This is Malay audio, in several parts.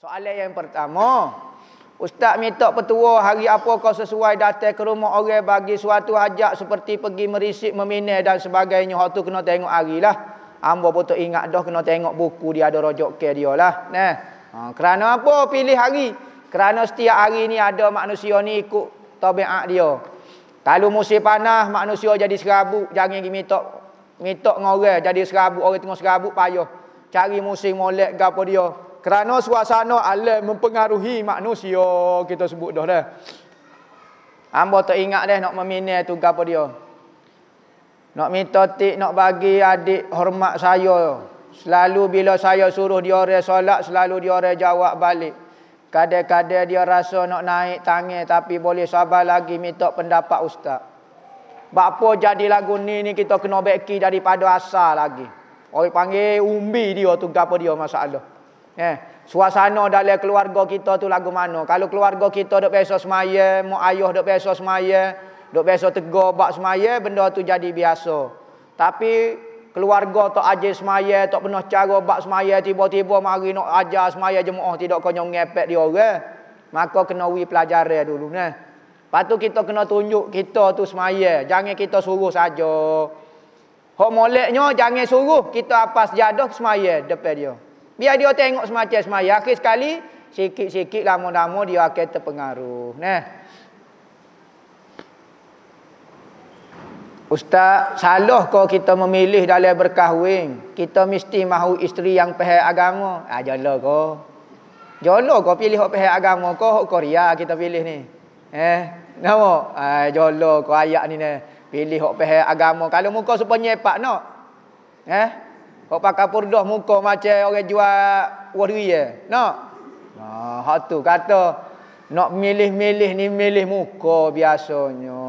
Soalan yang pertama, ustaz minta petua hari apa kau sesuai datang ke rumah orang bagi suatu hajat seperti pergi merisik meminai dan sebagainya. Hak tu kena tengok harilah. Ambo pun tak ingat dah kena tengok buku dia ada rojok ke dia lah. Nah. Ha, kerana apa pilih hari? Kerana setiap hari ni ada manusia ni ikut tabiat dia. Kalau musim panas manusia jadi serabut, jangan pergi mitok. Mitok dengan orang jadi serabut, orang tengah serabut payah. Cari musim molek ke dia. Kerana suasana alam mempengaruhi manusia, kita sebut dah dah. Hamba tak ingat dah nak meminai tu apa dia. Nak minta tik nak bagi adik hormat saya. Selalu bila saya suruh dia orang solat, selalu dia orang jawab balik. Kadang-kadang dia rasa nak naik tangan tapi boleh sabar lagi minta pendapat ustaz. Bapa jadi lagu ni ni kita kena beki daripada asal lagi. Orang panggil umbi dia tu gapo dia masalah. Eh, suasana dalam keluarga kita tu lagu mana? Kalau keluarga kita dok biasa semaya, mu ayah dok biasa semaya, dok biasa tegur bak semaya, benda tu jadi biasa. Tapi keluarga tak ajar semaya, tak pernah cara bab semaya, tiba-tiba mari nak ajar semaya jemaah tidak kena ngepek dia orang. Maka kena wi pelajari dulu nah. Patu kita kena tunjuk kita tu semaya, jangan kita suruh saja. Hak moleknya jangan suruh kita apa sejadah semaya depan dia. Biar dia tengok semaya semaya akhir sekali sikit-sikit lama-lama dia akan terpengaruh nah. Ustaz, salah kau kita memilih dalam berkahwin. Kita mesti mahu isteri yang pahal agama. Ah, jala kau. Jala kau pilih yang pahal agama kau. Hak Korea kita pilih ni. Eh, nama? Ah, jala kau ayat ni ni. Pilih yang pahal agama. Kalau muka supaya nyepak nak. No? Eh, kau pakai purdah muka macam orang jual warui ya. Nak? No? Ah, hak tu kata. Nak milih-milih ni milih muka biasanya.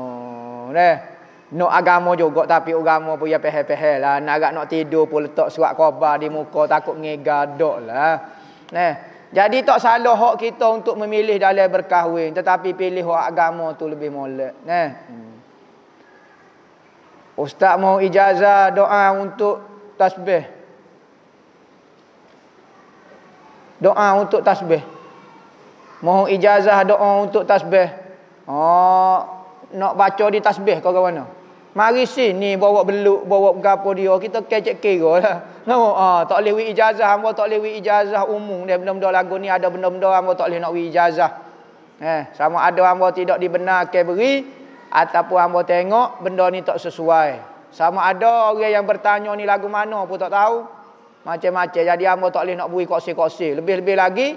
Eh, nak agama juga tapi agama pun ya pehe-pehe lah. Nak agak nak tidur pun letak surat khabar di muka takut ngega lah. Nah. Jadi tak salah hak kita untuk memilih dalam berkahwin tetapi pilih hak agama tu lebih molek. Nah. Ustaz mau ijazah doa untuk tasbih. Doa untuk tasbih. Mau ijazah doa untuk tasbih. Oh, nak baca di tasbih kau kawan. mana? Mari sini bawa beluk, bawa gapo dia. Kita kecek kira lah. No, ah, tak boleh wik ijazah. Hamba tak boleh wik ijazah umum. Dia benda-benda lagu ni ada benda-benda hamba tak boleh nak wik ijazah. Eh, sama ada hamba tidak dibenarkan beri. Ataupun hamba tengok benda ni tak sesuai. Sama ada orang yang bertanya ni lagu mana pun tak tahu. Macam-macam. Jadi hamba tak boleh nak beri koksi-koksi. Lebih-lebih lagi,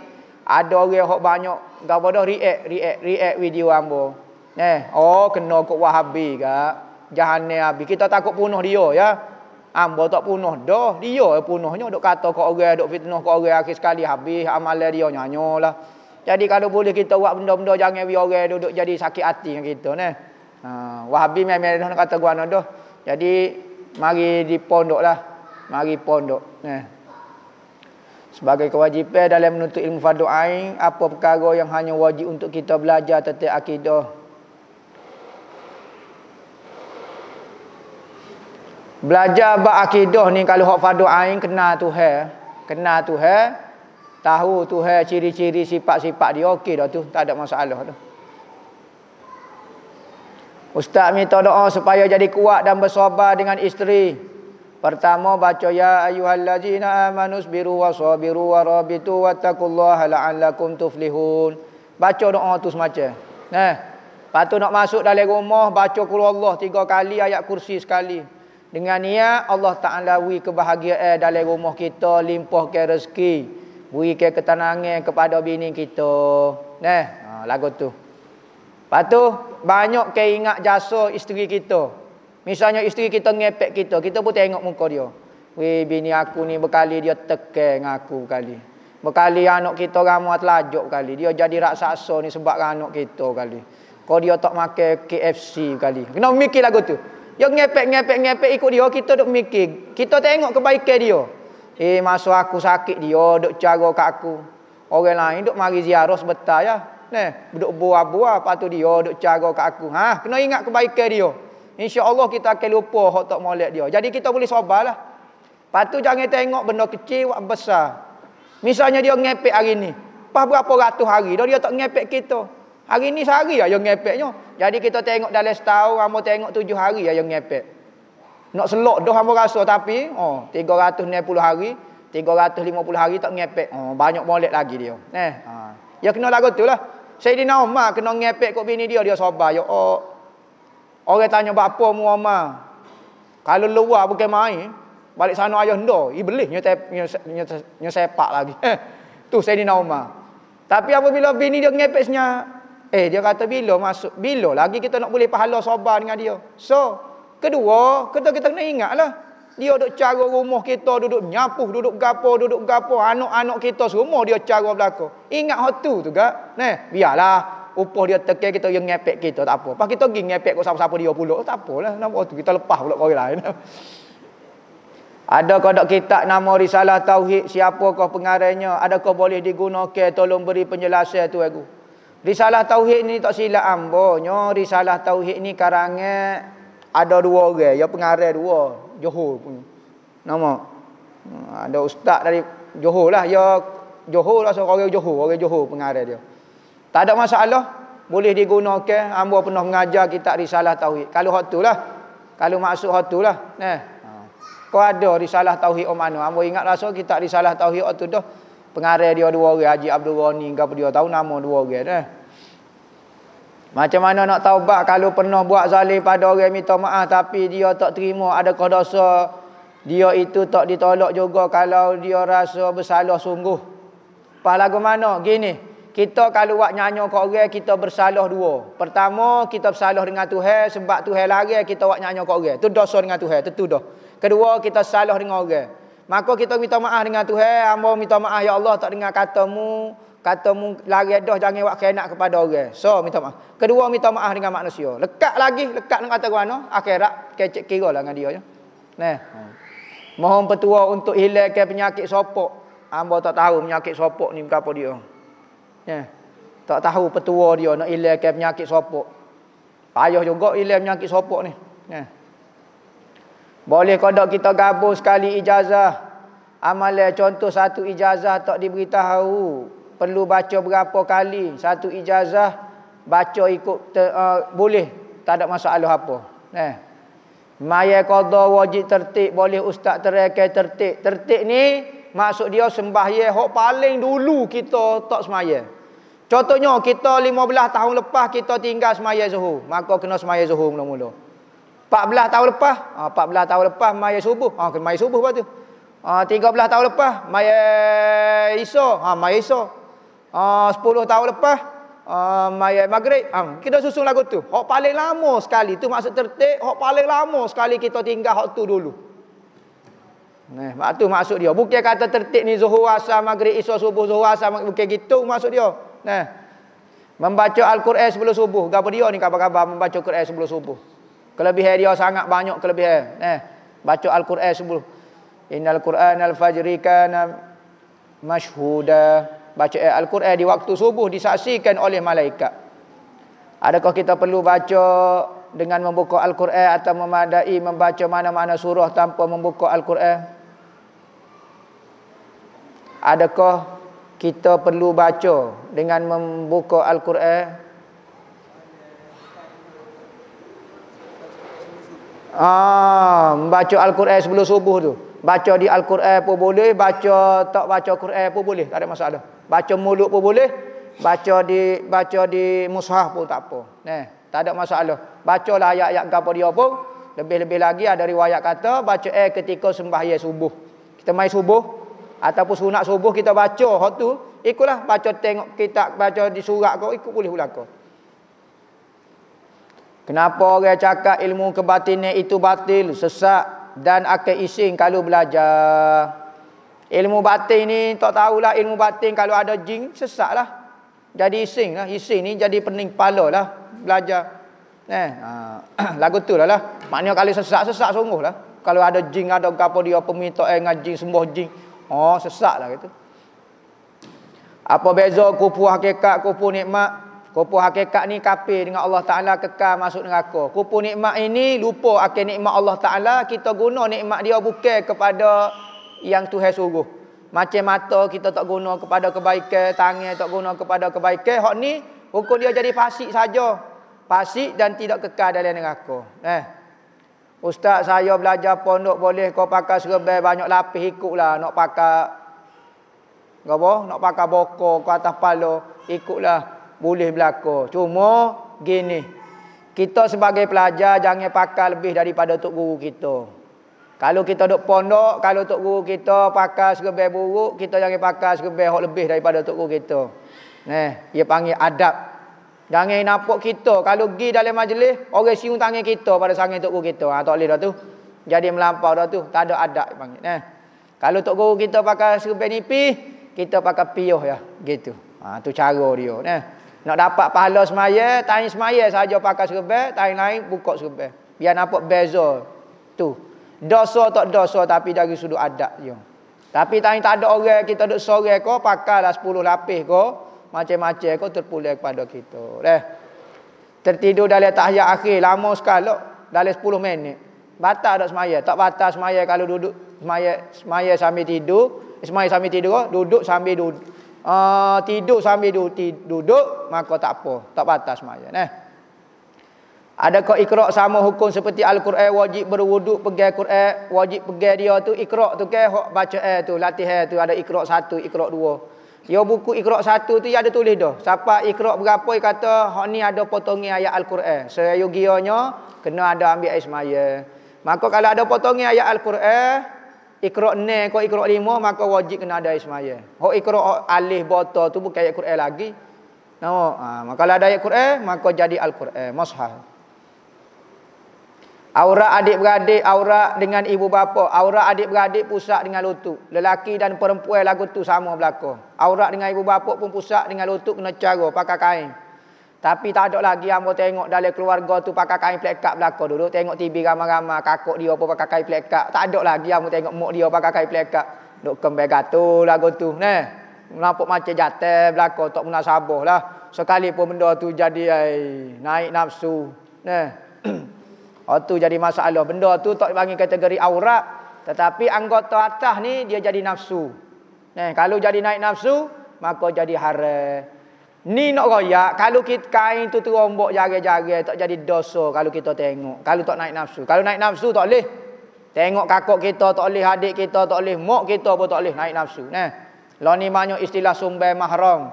ada orang yang banyak. Gapo dah react, react, react video hamba. Eh, oh, kena kok wahabi kak. Ke? jahannam ah. habis. Kita takut punuh dia ya. Ah, ambo tak punuh dah, dia yang punuhnya dok kata kau orang dok fitnah kau orang akhir sekali habis amal dia nyanyolah. Jadi kalau boleh kita buat benda-benda jangan biar orang duduk jadi sakit hati dengan kita ne. Ha, Wahabi memang kata gua nak Jadi mari di pondoklah. Mari pondok ne. Sebagai kewajipan dalam menuntut ilmu fardu ain, apa perkara yang hanya wajib untuk kita belajar tentang akidah? Belajar bab akidah ni kalau hok fadu ain kenal Tuhan, kenal Tuhan, tahu Tuhan ciri-ciri sifat-sifat dia okey dah tu, tak ada masalah tu. Ustaz minta doa supaya jadi kuat dan bersabar dengan isteri. Pertama baca ya ayyuhallazina amanu sabiru wasabiru warabitu wattaqullaha la'allakum tuflihun. Baca doa tu semacam. Nah. Eh. nak masuk dalam rumah baca qul Allah tiga kali ayat kursi sekali. Dengan niat Allah Ta'ala wui kebahagiaan dalam rumah kita, limpah ke rezeki. Wui ke ketenangan kepada bini kita. Nah, ha, lagu tu. Lepas tu, banyak ke ingat jasa isteri kita. Misalnya isteri kita ngepek kita, kita pun tengok muka dia. Wui bini aku ni berkali dia teke dengan aku berkali. Berkali anak kita ramah telajuk kali. Dia jadi raksasa ni sebab anak kita kali. Kau dia tak makan KFC kali. Kenapa mikir lagu tu. Yang ngepek ngepek ngepek ikut dia kita dok mikir. Kita tengok kebaikan dia. Eh masuk aku sakit dia dok cara kat aku. Orang lain duk mari ziarah sebentar ya. Neh, duk buah-buah apa tu dia dok cara kat aku. Ha, kena ingat kebaikan dia. Insya-Allah kita akan lupa hak tak molek dia. Jadi kita boleh sabarlah. Patu jangan tengok benda kecil wak besar. Misalnya dia ngepek hari ni. Pas berapa ratus hari dia tak ngepek kita. Hari ni sehari lah yang ngepeknya. Jadi kita tengok dalam setahun hamba tengok tujuh hari ya yang ngepek. Nak selok dah hamba rasa tapi oh 390 hari, 350 hari tak ngepek. Oh banyak molek lagi dia. Eh. Ha. Ya kena lagu tu lah. Saya Sayyidina Umar kena ngepek kok bini dia dia sabar ya. Oh. Orang tanya bapa mu Umar. Kalau luar bukan main, balik sana ayah ndo, iblis nyetep sepak lagi. Eh. Tu Sayyidina Umar. Tapi apabila bini dia ngepek senyap, Eh dia kata bila masuk bila lagi kita nak boleh pahala sabar dengan dia. So, kedua, kita kita kena ingatlah. Dia duduk cara rumah kita duduk nyapuh duduk gapo, duduk gapo, anak-anak kita semua dia cara belaka. Ingat hal tu juga. Neh, biarlah upah dia tekan kita yang ngepek kita tak apa. Pas kita pergi ngepek kau siapa-siapa dia pula tak apalah. Nampak waktu kita lepas pula orang lain. Ada kodok kita nama risalah tauhid siapa kau pengarangnya? Adakah boleh digunakan tolong beri penjelasan tu aku. Risalah tauhid ni tak silap ambonyo. Risalah tauhid ni karangnya ada dua orang, ya pengarah dua, Johor pun. Nama hmm, ada ustaz dari Johor lah, ya Johor lah seorang Johor, orang Johor pengarah dia. Tak ada masalah, boleh digunakan. Ambo pernah mengajar kita risalah tauhid. Kalau hak lah kalau maksud hak lah Nah. Ha. Kau ada risalah tauhid o mano? Ambo ingat rasa kita risalah tauhid o tu dah pengarah dia dua orang Haji Abdul Ghani ke apa dia tahu nama dua orang dah macam mana nak taubat kalau pernah buat zalim pada orang minta maaf tapi dia tak terima ada dosa dia itu tak ditolak juga kalau dia rasa bersalah sungguh apa lagu mana gini kita kalau buat nyanyi ke orang kita bersalah dua pertama kita bersalah dengan Tuhan sebab Tuhan lari kita buat nyanyi ke orang tu dosa dengan Tuhan tentu dah kedua kita salah dengan orang Maka kita minta maaf dengan Tuhan. Hamba minta maaf ya Allah tak dengar katamu. Katamu lari dah jangan buat kenak kepada orang. So minta maaf. Kedua minta maaf dengan manusia. Lekat lagi. Lekat dengan kata mana. Akhirat. Kecik kira lah dengan dia. Ya. Nah. Mohon petua untuk hilangkan penyakit sopok. Hamba tak tahu penyakit sopok ni berapa dia. Nah. Tak tahu petua dia nak hilangkan penyakit sopok. Payah juga hilang penyakit sopok ni. Nah. Boleh kodok kita gabung sekali ijazah. Amalnya contoh satu ijazah tak diberitahu. Perlu baca berapa kali. Satu ijazah baca ikut ter, uh, eh, boleh. Tak ada masalah apa. Eh. Maya kodok wajib tertik. Boleh ustaz terakai tertik. Tertik ni maksud dia sembahya. Hak paling dulu kita tak semaya. Contohnya kita 15 tahun lepas kita tinggal semaya zuhur. Maka kena semaya zuhur mula-mula. 14 tahun lepas, ha, ah, 14 tahun lepas maya subuh. Ha, kena maya subuh lepas tu. Ha, ah, 13 tahun lepas, maya iso. Ha, maya iso. Ha, 10 tahun lepas, ha, maya maghrib. Ha, kita susun lagu tu. Hak paling lama sekali. tu maksud tertik. Hak paling lama sekali kita tinggal hak tu dulu. Nah, eh, tu maksud dia. Bukan kata tertik ni zuhur asal maghrib iso subuh zuhur asal maghrib. Bukan gitu maksud dia. Nah. Eh, membaca Al-Quran sebelum subuh. Gapa dia ni kabar-kabar membaca Al-Quran sebelum subuh. Kelebihan dia sangat banyak kelebihan. Eh, baca Al-Quran sebelum. Innal Quran al-fajri kana mashhuda. Baca eh, Al-Quran di waktu subuh disaksikan oleh malaikat. Adakah kita perlu baca dengan membuka Al-Quran atau memadai membaca mana-mana surah tanpa membuka Al-Quran? Adakah kita perlu baca dengan membuka Al-Quran Ah, baca Al-Quran sebelum subuh tu. Baca di Al-Quran pun boleh, baca tak baca Quran pun boleh, tak ada masalah. Baca mulut pun boleh, baca di baca di mushaf pun tak apa. Nah, tak ada masalah. Bacalah ayat-ayat gapo dia pun. Lebih-lebih lagi ada riwayat kata baca eh ketika sembahyang subuh. Kita mai subuh ataupun sunat subuh kita baca hok tu, ikutlah baca tengok kitab baca di surat kau ikut boleh ulang kau. Kenapa orang cakap ilmu kebatinan itu batil, sesak dan akan ising kalau belajar. Ilmu batin ni tak tahulah ilmu batin kalau ada jing sesaklah, Jadi ising lah. Ising ni jadi pening kepala lah belajar. Eh, ha. lagu tu lah lah. Maknanya kalau sesak sesak sungguh lah. Kalau ada jing ada apa dia apa minta eh, dengan sembuh jin. Oh, sesat lah gitu. Apa beza kupu hakikat, kupu nikmat? Kupu hakikat ni kapi, dengan Allah Ta'ala kekal masuk aku. Kupu nikmat ini lupa akhir nikmat Allah Ta'ala. Kita guna nikmat dia bukan kepada yang Tuhan suruh. Macam mata kita tak guna kepada kebaikan. Tangan tak guna kepada kebaikan. Hak ni hukum dia jadi fasik saja. Fasik dan tidak kekal dalam aku. Eh. Ustaz saya belajar pondok boleh kau pakai serbel banyak lapis ikutlah. Nak pakai... Gapo? Nak pakai bokor ke palo, ikutlah boleh berlaku. Cuma gini. Kita sebagai pelajar jangan pakai lebih daripada tok guru kita. Kalau kita duk pondok, kalau tok guru kita pakai segebe buruk, kita jangan pakai segebe hok lebih daripada tok guru kita. Neh, ia panggil adab. Jangan nampak kita kalau pergi dalam majlis, orang siung tangan kita pada sangai tok guru kita. Ha, tak boleh dah tu. Jadi melampau dah tu, tak ada adab panggil. Neh, Kalau tok guru kita pakai serban nipis, kita pakai piyoh ya, gitu. Ah, tu cara dia, nah. Nak dapat pahala semaya, tahin semaya saja pakai serban, tahin lain buka serban. Biar nampak beza tu. Dosa tak dosa tapi dari sudut adat dia. Tapi tahin tak ada orang kita duduk sore ko pakailah 10 lapis ko, macam-macam ko terpulih kepada kita. Dah. Tertidur dalam tahiyat akhir lama sekali dalam 10 minit. Batal tak semaya, tak batal semaya kalau duduk semaya semaya sambil tidur, eh, semaya sambil tidur duduk sambil duduk uh, tidur sambil du duduk maka tak apa tak batas sembahyang eh adakah ikra sama hukum seperti al-Quran wajib berwuduk pegang Quran wajib pegang dia tu ikra tu ke hok baca eh tu latih tu ada ikra satu ikra dua Ya buku ikra satu tu ya ada tulis dah. Siapa ikra berapa dia kata hok ni ada potongi ayat al-Quran. Seyogianya kena ada ambil air semaya. Maka kalau ada potongi ayat al-Quran ikra' ne ko ikra' lima maka wajib kena ada ismaya Ho ikra' alif bata tu bukan ayat Quran lagi no ha, maka kalau ada ayat Quran maka jadi al-Quran mushaf Aura adik beradik aura dengan ibu bapa aura adik beradik pusak dengan lutut lelaki dan perempuan lagu tu sama belaka Aura dengan ibu bapa pun pusak dengan lutut kena cara pakai kain tapi tak ada lagi yang mau tengok dalam keluarga tu pakai kain plekat belakang Dulu tengok TV ramai-ramai kakak dia pun pakai kain plekat. Tak ada lagi yang mau tengok muk dia pakai kain plekat. Duk kembai gatul lagu tu nah. Nampak macam jatuh belakang tak munah sabar lah. Sekali pun benda tu jadi ay, naik nafsu. Nah. oh tu jadi masalah. Benda tu tak panggil kategori aurat tetapi anggota atas ni dia jadi nafsu. Nah, kalau jadi naik nafsu maka jadi haram. Ni nak raya, kalau kita kain tu terombok jari-jari, tak jadi dosa kalau kita tengok. Kalau tak naik nafsu. Kalau naik nafsu, tak boleh. Tengok kakak kita, tak boleh. Adik kita, tak boleh. Mok kita pun tak boleh naik nafsu. Nah. Lalu ni banyak istilah sumber mahram.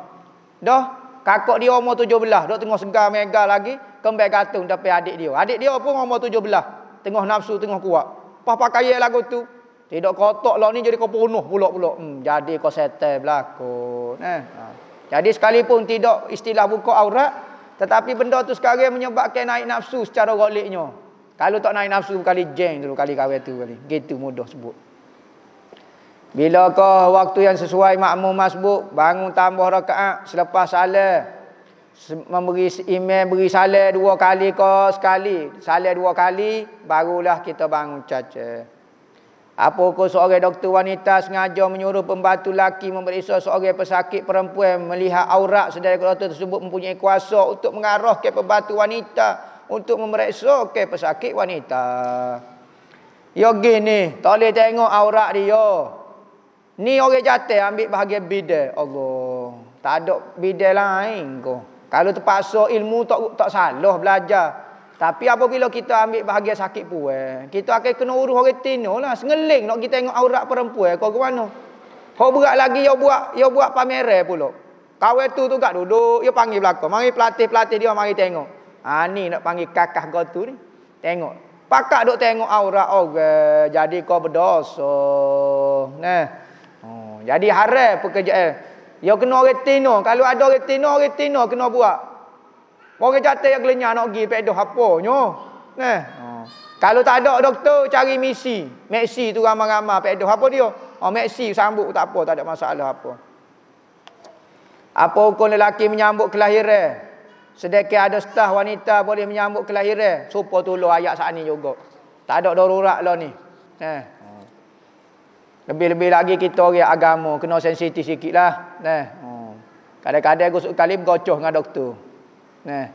Dah, kakak dia umur tujuh belah. Dia tengah segar mega lagi, kembali gantung tapi adik dia. Adik dia pun umur tujuh belah. Tengah nafsu, tengah kuat. Pah pakai lagu tu. Tidak kotak lah ni jadi kau punuh pulak-pulak. Hmm, jadi kau setel belakang. Nah. Eh. Ha. Jadi sekalipun tidak istilah buka aurat, tetapi benda tu sekarang menyebabkan naik nafsu secara goliknya. Kalau tak naik nafsu kali jeng dulu kali kawet tu kali. Gitu mudah sebut. Bila kau waktu yang sesuai makmum masbuk bangun tambah rakaat selepas salam memberi imam beri salam dua kali kau sekali salam dua kali barulah kita bangun caca. Apa hukum seorang doktor wanita sengaja menyuruh pembantu laki memeriksa seorang pesakit perempuan melihat aurat saudara doktor tersebut mempunyai kuasa untuk mengarah ke pembantu wanita untuk memeriksa ke pesakit wanita. Yo gini, tak boleh tengok aurat dia. Ni orang jatuh ambil bahagian bidai. Allah, tak ada bidai lain kau. Kalau terpaksa ilmu tak tak salah belajar. Tapi apabila kita ambil bahagian sakit puan, kita akan kena urus orang tino lah. Sengeling nak kita tengok aurat perempuan. Kau ke mana? Kau buat lagi, kau buat, kau buat pameran pulak. Kau tu tu kat duduk, kau panggil belakang. Mari pelatih-pelatih dia, mari tengok. Ha, ni nak panggil kakak kau tu ni. Tengok. Pakak duk tengok aurat oh, Okay. Jadi kau berdosa. Nah. Oh, jadi harap pekerjaan. Eh. Kau kena orang tino. Kalau ada orang tino, orang tino kena buat. Orang jatuh yang gelenyak nak pergi pedoh apa nyo. Nah. Eh? Oh. Kalau tak ada doktor cari misi. Meksi tu ramai-ramai pedoh apa dia? Oh meksi sambut tak apa, tak ada masalah apa. Apa hukum lelaki menyambut kelahiran? Sedekah ada setah wanita boleh menyambut kelahiran. Supo tolong ayat saat ni juga. Tak ada darurat lah ni. Nah. Eh? Lebih-lebih lagi kita orang agama kena sensitif sikitlah. Nah. Eh? Oh. Kadang-kadang aku sekali bergocoh dengan doktor. Nah, eh,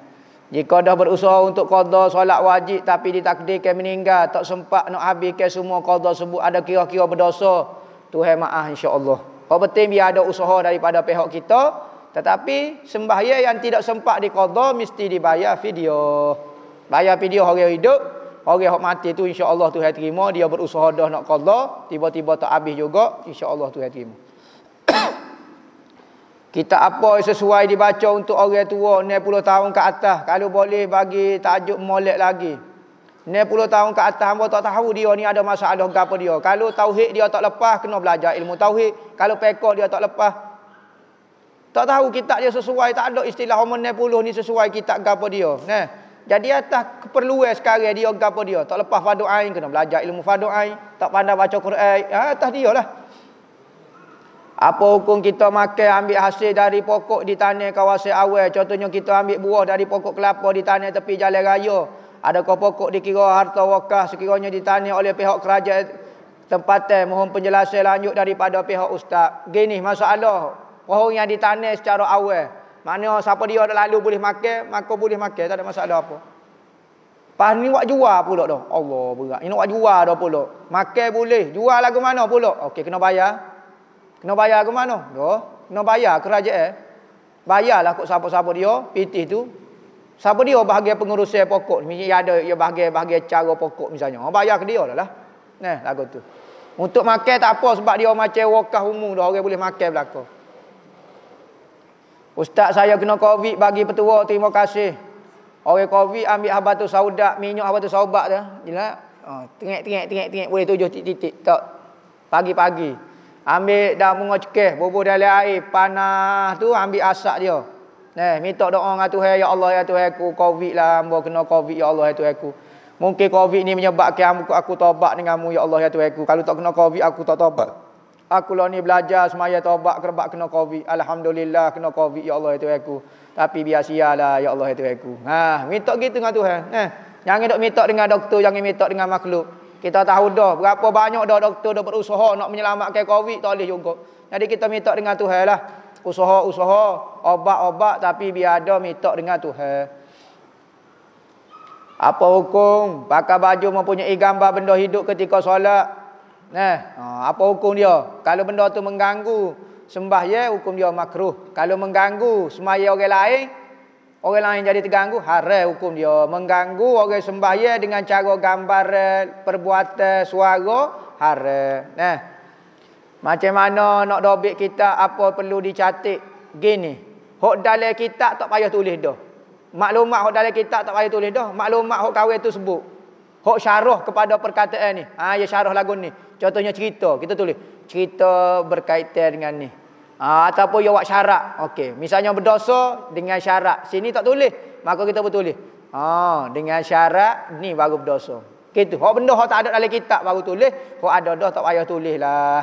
Jika dah berusaha untuk qada solat wajib tapi ditakdirkan meninggal, tak sempat nak habiskan semua qada sebut ada kira-kira berdosa, Tuhan maaf insya-Allah. Apa penting biar ada usaha daripada pihak kita, tetapi sembahya yang tidak sempat diqada mesti dibayar video. Bayar video orang hidup, orang yang mati tu insya-Allah Tuhan terima, dia berusaha dah nak qada, tiba-tiba tak habis juga, insya-Allah Tuhan terima. Kita apa sesuai dibaca untuk orang tua 90 tahun ke atas. Kalau boleh bagi tajuk molek lagi. 90 tahun ke atas hamba tak tahu dia ni ada masalah ke apa dia. Kalau tauhid dia tak lepas kena belajar ilmu tauhid. Kalau pekor dia tak lepas. Tak tahu kitab dia sesuai tak ada istilah umur 90 ni sesuai kitab ke apa dia. Nah. Jadi atas keperluan sekarang dia ke apa dia. Tak lepas fardu ain kena belajar ilmu fardu ain, tak pandai baca Quran, ah, atas dia lah. Apa hukum kita makan ambil hasil dari pokok di tanah kawasan awal? Contohnya kita ambil buah dari pokok kelapa di tanah tepi jalan raya. Adakah pokok dikira harta wakaf sekiranya ditanya oleh pihak kerajaan tempatan? Mohon penjelasan lanjut daripada pihak ustaz. Gini masalah pohon yang ditanya secara awal. Mana siapa dia dah lalu boleh makan, maka boleh makan. Tak ada masalah apa. Lepas ni buat jual pula dah. Allah berat. Ini buat jual dah pula. Makan boleh. Jual lagu mana pula. Okey, kena bayar. Kena bayar ke mana? Do. Kena bayar kerajaan. Eh? Bayarlah kok siapa-siapa dia, PT tu. Siapa dia bahagian pengurusan eh, pokok? Mungkin ada dia bahagian-bahagian cara pokok misalnya. Ha bayar ke dia lah. Nah, lagu tu. Untuk makan tak apa sebab dia macam wakaf umum dah orang boleh makan belaka. Ustaz saya kena Covid bagi petua terima kasih. Orang Covid ambil habatu saudak, minyak habatu saubak tu. Jelah. Ah, ha, tengek tengek tengek tengek boleh tujuh titik-titik tak pagi-pagi. Ambil dah bunga cekeh, bubuh dalam air, panah tu ambil asak dia. Neh, minta doa dengan Tuhan, ya Allah ya Tuhan aku, Covid lah hamba kena Covid ya Allah ya Tuhan aku. Mungkin Covid ni menyebabkan aku, aku tobat denganmu ya Allah ya Tuhan aku. Kalau tak kena Covid aku tak tobat. Aku lah ni belajar semaya tobat kerbak kena Covid. Alhamdulillah kena Covid ya Allah ya Tuhan aku. Tapi biar sialah ya Allah ya Tuhan aku. Ha, minta gitu dengan Tuhan. Neh, jangan dok minta dengan doktor, jangan minta dengan makhluk. Kita tahu dah berapa banyak dah doktor dah berusaha nak menyelamatkan COVID tak boleh juga. Jadi kita minta dengan Tuhan lah. Usaha-usaha, obat-obat tapi biar ada minta dengan Tuhan. Apa hukum pakai baju mempunyai gambar benda hidup ketika solat? Nah, ha, apa hukum dia? Kalau benda tu mengganggu sembahyang hukum dia makruh. Kalau mengganggu sembahyang orang lain Orang lain jadi terganggu, haram hukum dia. Mengganggu orang sembahyang dengan cara gambar, eh, perbuatan, suara, haram. Nah. Macam mana nak dobit kita apa perlu dicatik? Gini. Hok dalam kita tak payah tulis dah. Maklumat hok dalam kita tak payah tulis dah. Maklumat hok kawin tu sebut. Hok syarah kepada perkataan ni. Ha ya syarah lagu ni. Contohnya cerita, kita tulis. Cerita berkaitan dengan ni. Ah, ataupun you buat syarat. Okey, misalnya berdosa dengan syarat. Sini tak tulis, maka kita betulis. Ha, ah, dengan syarat ni baru berdosa. Gitu. Kalau benda hak tak ada dalam kitab baru tulis, hak ada dah tak payah lah.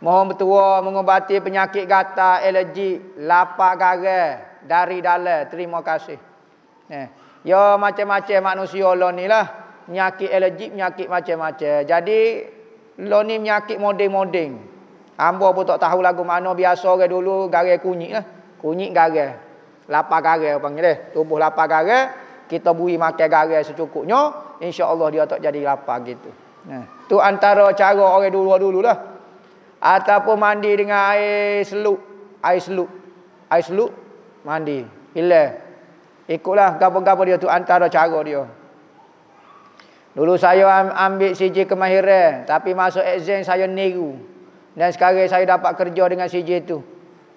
Mohon bertua mengobati penyakit gatal, alergi, lapar garang dari dalam. Terima kasih. Eh. Ya macam-macam manusia lo ni lah. Penyakit alergi, penyakit macam-macam. Jadi lo ni penyakit moding-moding. Hamba pun tak tahu lagu mana biasa orang dulu garai kunyit lah. Kunyit garai. Lapar garai panggil dia. Tubuh lapa garai, kita bui makan garai secukupnya, insya-Allah dia tak jadi lapa gitu. Nah, ha. tu antara cara orang dulu-dulu lah. Ataupun mandi dengan air seluk. Air seluk. Air seluk mandi. Hilang. Ikutlah gapo-gapo dia tu antara cara dia. Dulu saya ambil siji kemahiran tapi masuk exam saya negu. Dan sekarang saya dapat kerja dengan CJ tu.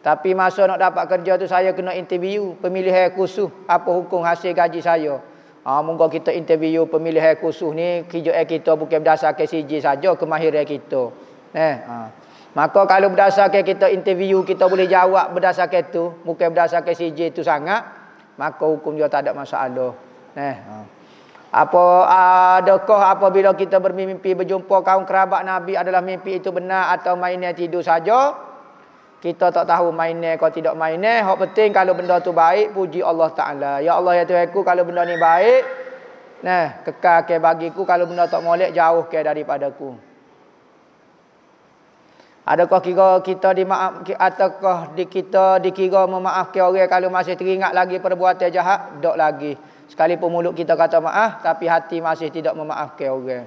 Tapi masa nak dapat kerja tu saya kena interview pemilihan khusus apa hukum hasil gaji saya. Ha, moga kita interview pemilihan khusus ni kerja kita bukan berdasarkan CJ saja kemahiran kita. Neh, ha. Maka kalau berdasarkan kita interview kita boleh jawab berdasarkan itu bukan berdasarkan CJ tu sangat maka hukum dia tak ada masalah. Eh, ha apa adakah apabila kita bermimpi berjumpa kaum kerabat Nabi adalah mimpi itu benar atau mainan tidur saja? Kita tak tahu mainan kau tidak mainan. Hak penting kalau benda tu baik puji Allah Taala. Ya Allah ya Tuhanku kalau benda ni baik nah kekal ke bagiku kalau benda tak molek jauh ke daripadaku. Adakah kira kita dimaaf ataukah di kita dikira memaafkan orang kalau masih teringat lagi perbuatan jahat? Dok lagi. Sekalipun mulut kita kata maaf tapi hati masih tidak memaafkan orang.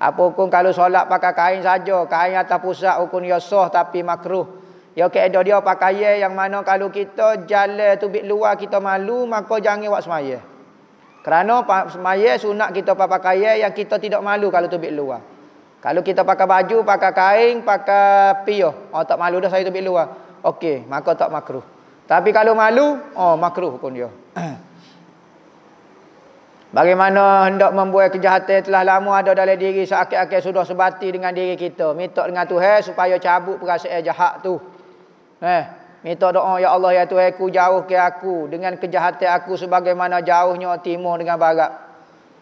Apa hukum kalau solat pakai kain saja, kain atas pusat hukum ia ya sah tapi makruh. Ya keedah dia pakai yang mana kalau kita jalan tu bit luar kita malu maka jangan buat semaya. Kerana semaya sunat kita pakai yang kita tidak malu kalau tu bit luar. Kalau kita pakai baju, pakai kain, pakai pio, Oh tak malu dah saya tu bit luar. Okey, maka tak makruh. Tapi kalau malu, oh makruh hukum dia. Bagaimana hendak membuat kejahatan telah lama ada dalam diri seakit-akit sudah sebati dengan diri kita. Minta dengan Tuhan supaya cabut perasaan jahat tu. Eh, minta doa ya Allah ya Tuhan ku jauhkan aku dengan kejahatan aku sebagaimana jauhnya timur dengan barat.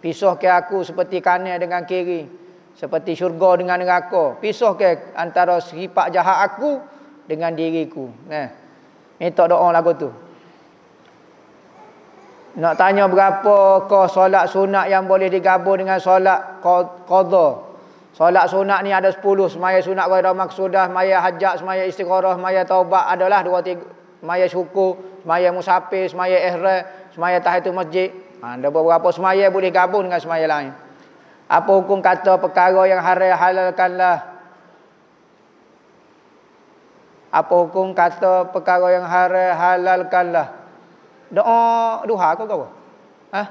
Pisahkan aku seperti kanan dengan kiri. Seperti syurga dengan neraka. Pisahkan antara sifat jahat aku dengan diriku. Eh, minta doa lagu tu. Nak tanya berapa kau solat sunat yang boleh digabung dengan solat qadha. Solat sunat ni ada 10, semaya sunat wa'idah maksudah, semaya hajat, semaya istiqarah, semaya taubat adalah 2-3. Semaya syukur, semaya musafir, semaya ihrat, semaya tahitul masjid. Ha, ada berapa semaya boleh gabung dengan semaya lain. Apa hukum kata perkara yang haram halalkanlah? Apa hukum kata perkara yang haram halalkanlah? doa duha ke apa? Ha?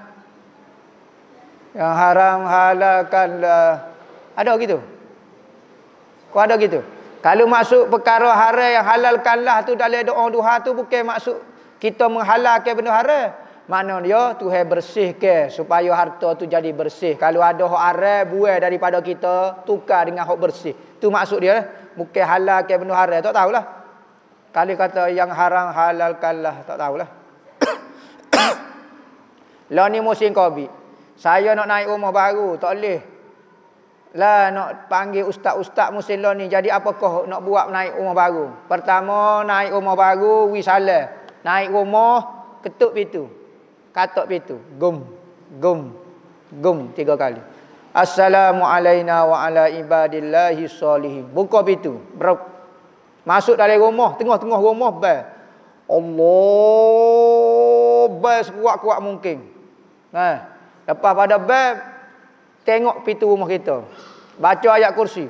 Yang haram halalkan ada gitu. Kau ada gitu. Kalau masuk perkara haram yang halalkanlah tu dalam doa duha tu bukan maksud kita menghalalkan benda haram. Mana dia Tuhan bersihkan supaya harta tu jadi bersih. Kalau ada hak haram buai daripada kita tukar dengan hak bersih. Tu maksud dia lah. Bukan halalkan benda haram tak tahulah. Kali kata yang haram halalkanlah tak tahulah. Lah ni musim Covid. Saya nak naik rumah baru, tak boleh. Lah nak panggil ustaz-ustaz musim lah ni. Jadi kau nak buat naik rumah baru? Pertama, naik rumah baru, wih salah. Naik rumah, ketuk pintu. Katuk pintu. Gum, gum, gum. Tiga kali. Assalamualaikum wa ala ibadillahi salihi. Buka pintu. Berok. Masuk dari rumah, tengah-tengah rumah, bel. Allah, bel kuat kuat Mungkin. Eh. Lepas pada bab tengok pintu rumah kita. Baca ayat kursi.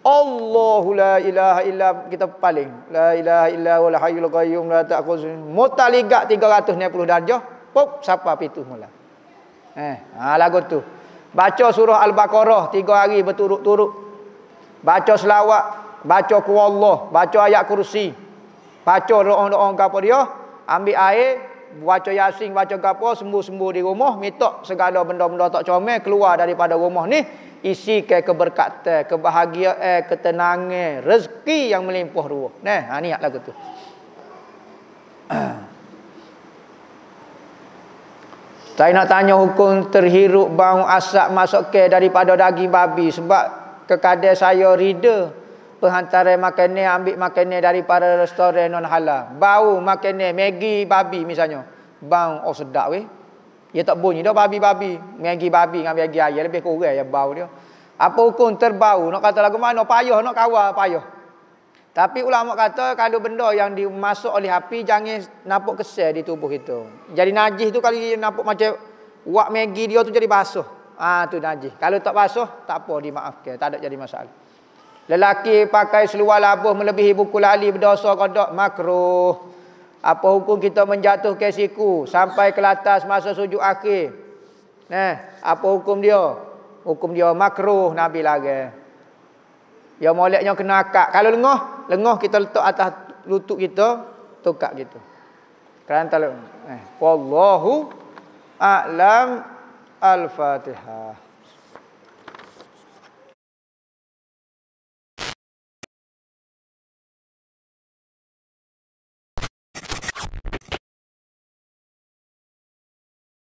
Allahu la ilaha illa kita paling. La ilaha illa wal hayyul qayyum la ta'khudhu mutaligak 360 darjah. Pop siapa pintu mula. Eh, ha lagu tu. Baca surah Al-Baqarah 3 hari berturut-turut. Baca selawat, baca qul Allah, baca ayat kursi. Baca doa-doa kepada dia, ambil air, baca yasin, baca gapo, sembuh-sembuh di rumah, mitok segala benda-benda tak comel keluar daripada rumah ni, isi ke keberkatan, kebahagiaan, eh, ketenangan, rezeki yang melimpah ruah. Nah, ha niat lagu tu. Saya nak tanya hukum terhirup bau asap masuk ke daripada daging babi sebab kekadai saya reader penghantaran makanan ambil makanan daripada restoran non halal bau makanan maggi babi misalnya bau oh sedap weh dia tak bunyi dah babi-babi maggi babi dengan maggi ayam lebih kurang ya bau dia apa hukum terbau nak kata lagu mana payah nak kawal payah tapi ulama kata kalau benda yang dimasuk oleh api jangan nampak kesel di tubuh itu. jadi najis tu kalau dia nampak macam wak maggi dia tu jadi basuh ah ha, tu najis kalau tak basuh tak apa dimaafkan tak ada jadi masalah Lelaki pakai seluar labuh melebihi buku lali berdosa kodok makruh. Apa hukum kita menjatuhkan siku sampai ke atas masa sujud akhir? Nah, eh, apa hukum dia? Hukum dia makruh Nabi lagi. Ya moleknya kena akak. Kalau lenguh, lenguh kita letak atas lutut kita, tukak gitu. Kerana tak eh. Wallahu a'lam al-fatihah.